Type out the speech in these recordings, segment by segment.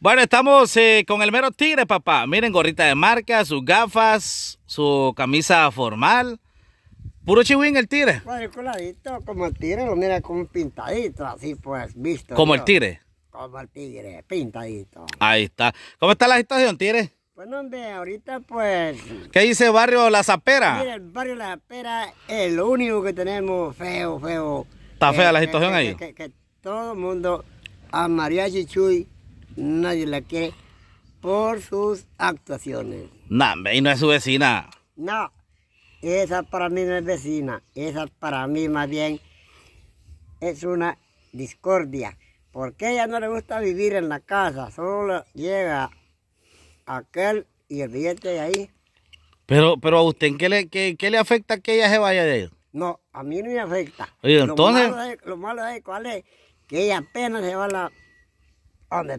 Bueno, estamos eh, con el mero tigre, papá. Miren, gorrita de marca, sus gafas, su camisa formal. Puro chihuín el tigre. coladito, como el tigre, lo mira como pintadito, así pues, visto. ¿Como el tigre? Como el tigre, pintadito. Ahí está. ¿Cómo está la situación, tigre? Pues hombre, ahorita pues... ¿Qué dice barrio La Zapera? Mira, el barrio La Zapera es lo único que tenemos feo, feo. Está fea la eh, situación eh, ahí. Que, que todo el mundo a María Chichuy, nadie la quiere por sus actuaciones. No, y no es su vecina. No, esa para mí no es vecina, esa para mí más bien es una discordia, porque ella no le gusta vivir en la casa, solo llega aquel y el billete de ahí. Pero, pero a usted, qué le, qué, le afecta que ella se vaya de él? No, a mí no me afecta. Oye, entonces... Lo malo, es, cuál es, que ella apenas se va a la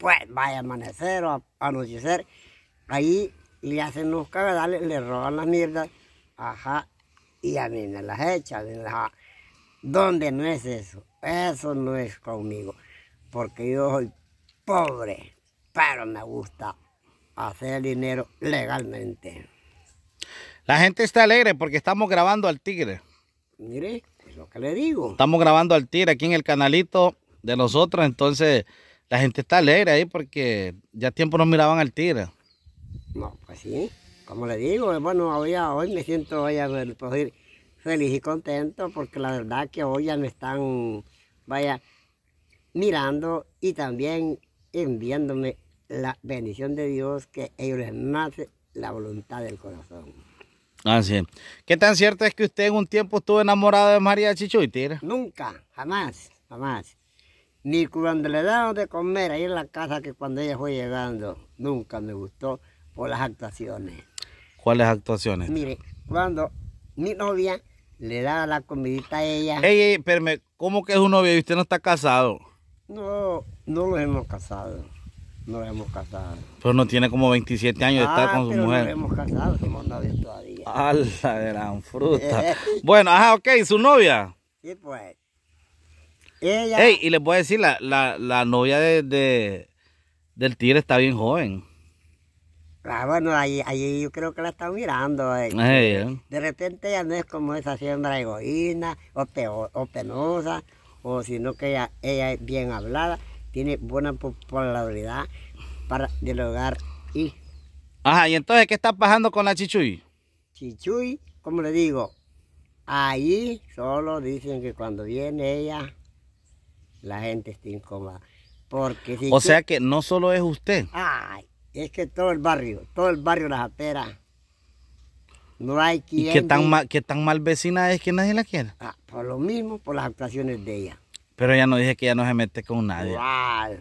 pues vaya a amanecer o a, anochecer, ahí le hacen los cagadales, le roban las mierdas, ajá, y a mí me las echan, me las... ¿Dónde no es eso? Eso no es conmigo, porque yo soy pobre, pero me gusta hacer dinero legalmente. La gente está alegre porque estamos grabando al tigre. Mire, es lo que le digo. Estamos grabando al tigre aquí en el canalito de nosotros, entonces la gente está alegre ahí porque ya tiempo no miraban al tira. No, pues sí. Como le digo, bueno, hoy, me siento vaya, pues, feliz y contento porque la verdad que hoy ya me están, vaya, mirando y también enviándome la bendición de Dios que ellos les nace la voluntad del corazón. Así es. ¿Qué tan cierto es que usted en un tiempo estuvo enamorado de María y tira? Nunca, jamás, jamás ni cuando le daban de comer ahí en la casa que cuando ella fue llegando. Nunca me gustó por las actuaciones. ¿Cuáles actuaciones? Mire, cuando mi novia le daba la comidita a ella. Ey, ey, ¿cómo que es un novio y usted no está casado? No, no lo hemos casado. no lo hemos casado. Pero no tiene como 27 años de estar ah, con su pero no lo hemos casado, somos novios todavía. ¡Hala, la gran fruta! bueno, ajá, ok, ¿su novia? Sí, pues y les voy a decir, la, novia de, del tigre está bien joven. Ah, bueno, ahí yo creo que la están mirando. Eh. Eh. de repente ya no es como esa siembra egoína o, peor, o penosa, o sino que ella, es bien hablada, tiene buena popularidad para dialogar y... Ajá, y entonces, ¿qué está pasando con la chichuy? Chichuy, como le digo, ahí solo dicen que cuando viene ella la gente está incómoda. Porque o sea que no solo es usted. Ay, es que todo el barrio, todo el barrio la Japera. No hay quien. ¿Y qué tan, mal, tan mal vecina es que nadie la quiera? Ah, por lo mismo, por las actuaciones de ella. Pero ella no dice que ella no se mete con nadie.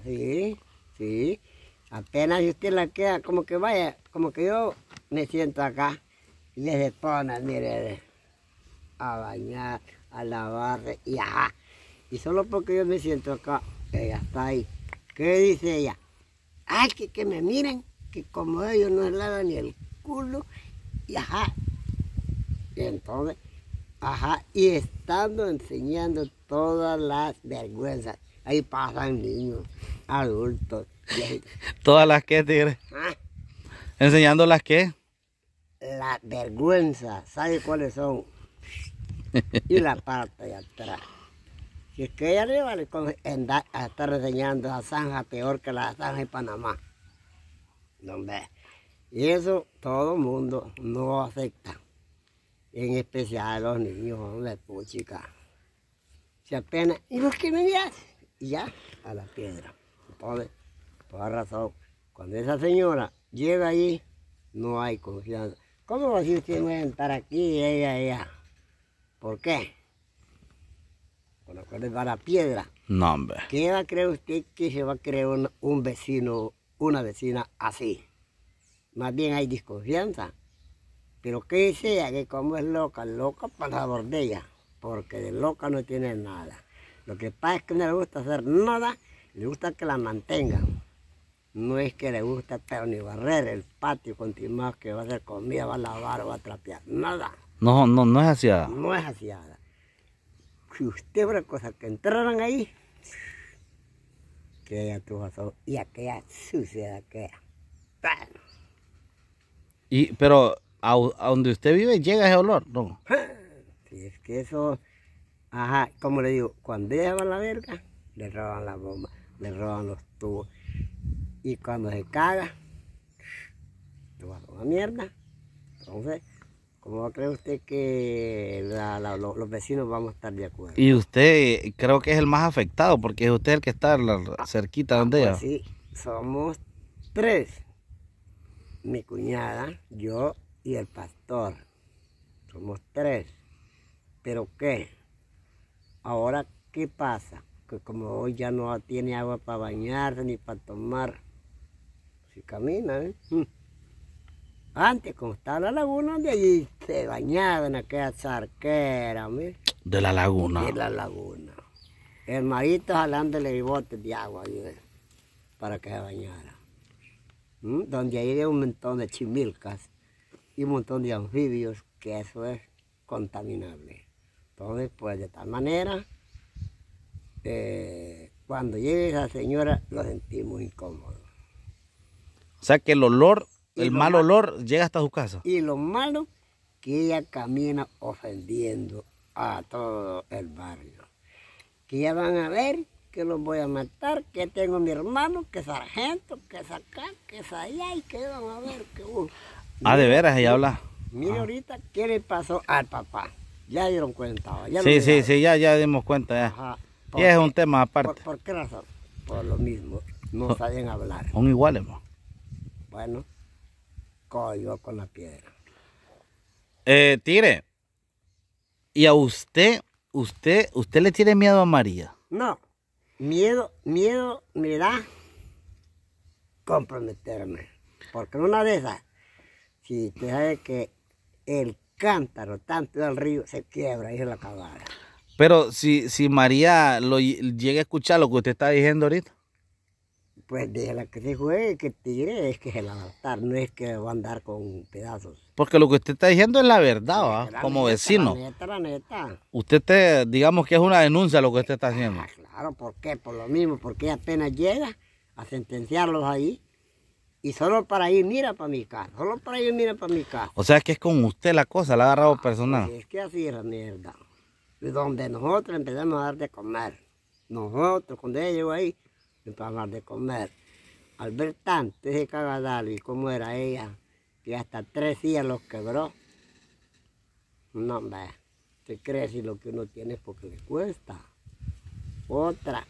sí, sí. Apenas usted la queda, como que vaya, como que yo me siento acá y les se pone, mire, a bañar, a lavar y ajá. Y solo porque yo me siento acá, ella está ahí. ¿Qué dice ella? Ay, que, me miren, que como ellos no lavan ni el culo, y ajá. Y entonces, ajá, y estando enseñando todas las vergüenzas. Ahí pasan niños, adultos. ¿Todas las qué, tigre? Ah. ¿Enseñando las qué? Las vergüenzas, ¿sabe cuáles son? y la parte de atrás. Y que ella arriba le está reseñando la zanja peor que la zanja de Panamá. ¿Dónde? Y eso todo el mundo no acepta. En especial los niños, la puchica. Se apenas, ¿y los que me Y ya, a la piedra. Entonces, razón, cuando esa señora llega allí, no hay confianza. ¿Cómo va a decir usted no a estar aquí, ella, ella? ¿Por qué? con la cual va la piedra. No, hombre. ¿Qué va a creer usted que se va a creer un, vecino, una vecina así? Más bien hay desconfianza. Pero que sea que como es loca, loca para la bordella, porque de loca no tiene nada. Lo que pasa es que no le gusta hacer nada, le gusta que la mantengan. No es que le gusta pero ni barrer el patio continuado que va a hacer comida, va a lavar, va a trapear, nada. No, no, no es aseada. No es aseada si usted fuera cosa que entraran ahí, que haya trujazado y aquella suciedad que Y, pero a, donde usted vive llega ese olor, ¿no? Ah, es que eso, ajá, como le digo, cuando ella va la verga, le roban la bomba, le roban los tubos. Y cuando se caga, tu vas a mierda. Entonces, ¿Cómo cree usted que los, vecinos vamos a estar de acuerdo? Y usted eh, creo que es el más afectado porque es usted el que está cerquita ah, donde ella. Pues sí, somos tres. Mi cuñada, yo y el pastor. Somos tres. ¿Pero qué? Ahora, ¿qué pasa? Que como hoy ya no tiene agua para bañarse ni para tomar, si camina, ¿eh? Antes, como estaba la laguna, de allí se bañaban aquella zarquera, ¿me? De la laguna. De la laguna. El marito jalándole botes de agua para que se bañara. ¿Mm? Donde ahí hay un montón de chimilcas y un montón de anfibios, que eso es contaminable. Entonces, pues de tal manera, eh, cuando llegue esa señora, lo sentimos incómodo. O sea que el olor el mal olor llega hasta su casa. Y lo malo, que ella camina ofendiendo a todo el barrio. Que ya van a ver que los voy a matar, que tengo a mi hermano, que sargento, que es acá, que es allá, y que van a ver que uno. Ah, de veras, ella habla. Mira ah. ahorita qué le pasó al papá. Ya dieron cuenta. sí, sí, sí, ya, ya dimos cuenta. Ya. es un tema aparte. ¿Por, qué razón? Por lo mismo. No oh. saben hablar. Son iguales, Bueno código con la piedra. Eh, tigre, ¿y a usted, usted, usted le tiene miedo a María? No, miedo, miedo me da comprometerme. Porque una de esas, si usted sabe que el cántaro tanto del río se quiebra y se la acabara. Pero si, si María lo llega a escuchar lo que usted está diciendo ahorita. Pues de la que se juegue, que tire, es que es el adaptar, no es que va a andar con pedazos. Porque lo que usted está diciendo es la verdad, ¿va? como vecino. La neta, Usted, te, digamos que es una denuncia lo que usted está ah, haciendo. claro, ¿por qué? Por lo mismo, porque apenas llega a sentenciarlos ahí. Y solo para ir, mira para mi casa, solo para ir, mira para mi casa. O sea, que es con usted la cosa, la ha agarrado ah, personal. Pues, es que así es la mierda. Donde nosotros empezamos a dar de comer. Nosotros, cuando ella llegó ahí, para más de comer. Al ver tanto ese cagadal y cómo era ella, que hasta tres días los quebró. No, hombre, te crees y lo que uno tiene es porque le cuesta. Otra,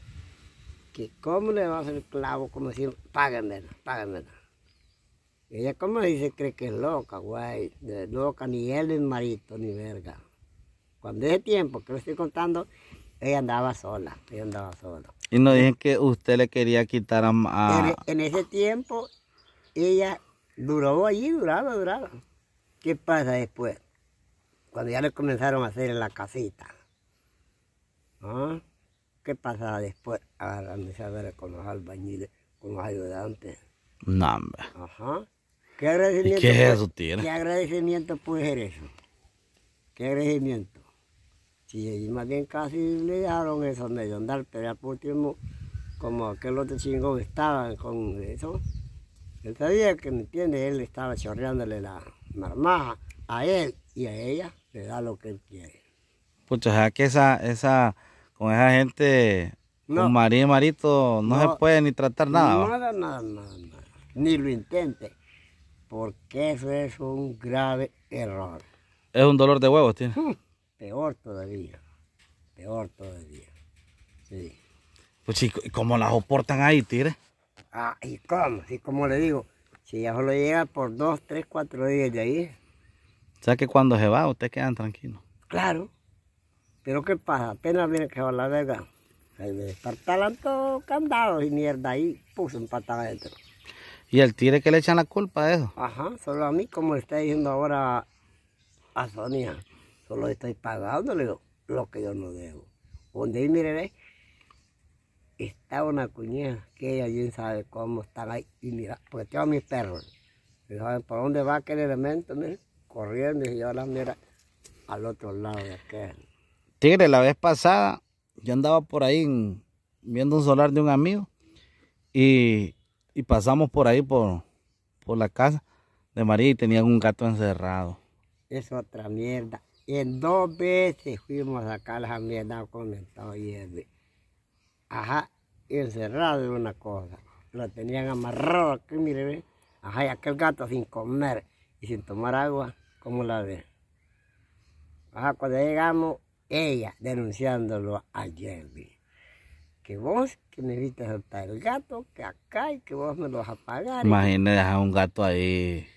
que cómo le va a hacer clavo, como decir, páguenmela, páguenmela. Ella como dice, cree que es loca, güey, loca, ni él es marito, ni verga. Cuando ese tiempo que lo estoy contando, ella andaba sola, ella andaba sola. Y nos eh, dicen que usted le quería quitar a... En, ese tiempo ella duró allí, duraba, duraba. ¿Qué pasa después? Cuando ya le comenzaron a hacer en la casita. ¿Qué pasa después? Ahora a ver con los albañiles, con los ayudantes. No, Ajá. ¿Qué ¿Qué agradecimiento puede ser eso? ¿Qué agradecimiento? Sí, y más bien casi le dejaron eso medio andar, pero por último, como aquel otro chingón estaba con eso, él sabía que, ¿me entiende Él estaba chorreándole la marmaja a él y a ella, le da lo que él quiere. Pucha, o sea que esa, esa, con esa gente, con María y Marito, no, se puede ni tratar nada. Nada, nada, nada, nada, ni lo intente, porque eso es un grave error. Es un dolor de huevos, tiene. Hmm peor todavía, peor todavía. Sí. Pues cómo la soportan ahí, tire? Ah, y cómo, Sí, como le digo, si ya solo llega por dos, tres, cuatro días de ahí. O sea que cuando se va, ustedes quedan tranquilos. Claro. Pero ¿qué pasa? Apenas viene que va la verga, Ahí me despertaron todos candados y mierda ahí, puso un patada adentro. ¿Y el tire que le echan la culpa a eso? Ajá, solo a mí, como le está diciendo ahora a Sonia. Solo estoy pagándole lo que yo no debo. Donde ahí, mire, está una cuñada que ella bien sabe cómo están ahí. Y mira, porque tengo a mis perros. por dónde va aquel elemento, corriendo. Y la mira al otro lado de aquel. Tigre, la vez pasada yo andaba por ahí viendo un solar de un amigo y, pasamos por ahí por, por la casa de María y tenían un gato encerrado. Es otra mierda en dos veces fuimos a sacar la el comentado y Ajá, encerrado en una cosa. Lo tenían amarrado aquí, mire, Ajá, y aquel gato sin comer y sin tomar agua, ¿cómo la ve? Ajá, cuando llegamos, ella denunciándolo a Jerry. Que vos que me viste soltar el gato, que acá y que vos me lo vas a pagar. Imagínate dejar un gato ahí.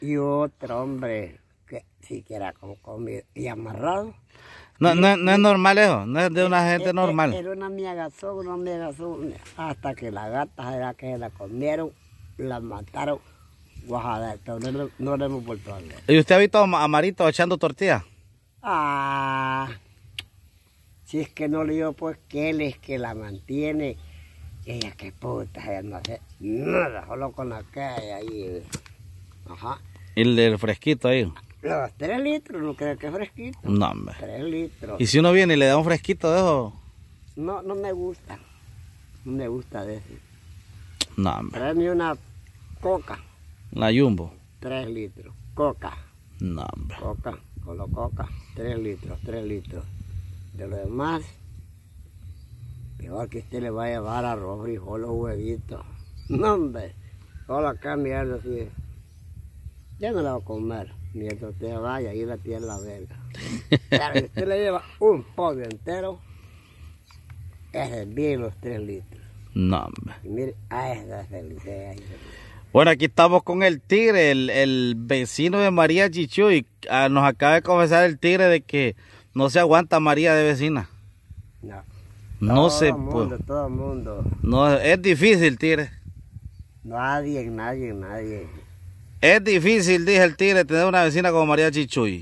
Y otro hombre que siquiera como comida y amarrado. No, no, no es normal eso, no es de una e, gente e, e, normal. Era una miagazón, una hasta que la gata era que la comieron, la mataron, guajada, no, no le hemos vuelto a ver. ¿Y usted ha visto a Marito echando tortilla Ah, si es que no le digo pues que él es que la mantiene. ella, qué puta, ella no sé nada, solo con la calle ahí. Ajá. Y el, del fresquito ahí tres litros, no creo que es fresquito. No, hombre. Tres litros. ¿Y si uno viene y le da un fresquito de eso? No, no me gusta. No me gusta de eso. No, hombre. Tráeme una coca. La jumbo. Tres litros. Coca. No, hombre. Coca, la coca. Tres litros, tres litros. De lo demás, peor que usted le va a llevar arroz, o huevitos. No, hombre. Solo acá así. Ya no lo voy a comer mientras usted vaya, ahí la tiene la verga. Claro, si usted le lleva un pollo entero, es bien los tres litros. No, hombre. mire, a ah, esa felicidad. Bueno, aquí estamos con el tigre, el, el vecino de María Chichú, y ah, nos acaba de confesar el tigre de que no se aguanta María de vecina. No. No todo se mundo, Todo el mundo. No, es difícil, tigre. Nadie, nadie, nadie. Es difícil, dije el tigre, tener una vecina como María Chichuy.